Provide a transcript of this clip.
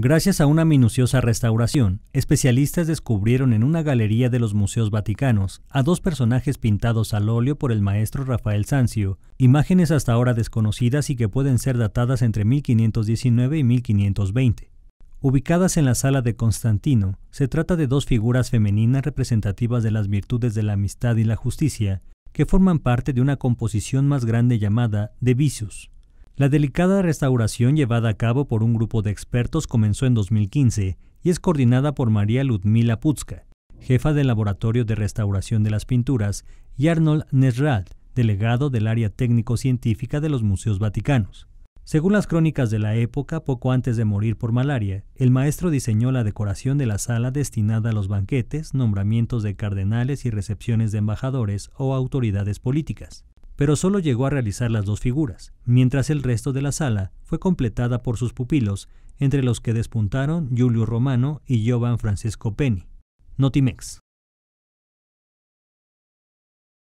Gracias a una minuciosa restauración, especialistas descubrieron en una galería de los museos vaticanos a dos personajes pintados al óleo por el maestro Rafael Sanzio, imágenes hasta ahora desconocidas y que pueden ser datadas entre 1519 y 1520. Ubicadas en la sala de Constantino, se trata de dos figuras femeninas representativas de las virtudes de la amistad y la justicia, que forman parte de una composición más grande llamada De vicios. La delicada restauración llevada a cabo por un grupo de expertos comenzó en 2015 y es coordinada por María Ludmila Putzka, jefa del Laboratorio de Restauración de las Pinturas, y Arnold Nesrald, delegado del área técnico-científica de los Museos Vaticanos. Según las crónicas de la época, poco antes de morir por malaria, el maestro diseñó la decoración de la sala destinada a los banquetes, nombramientos de cardenales y recepciones de embajadores o autoridades políticas pero solo llegó a realizar las dos figuras, mientras el resto de la sala fue completada por sus pupilos, entre los que despuntaron Julio Romano y Giovanni Francesco Peni. Notimex.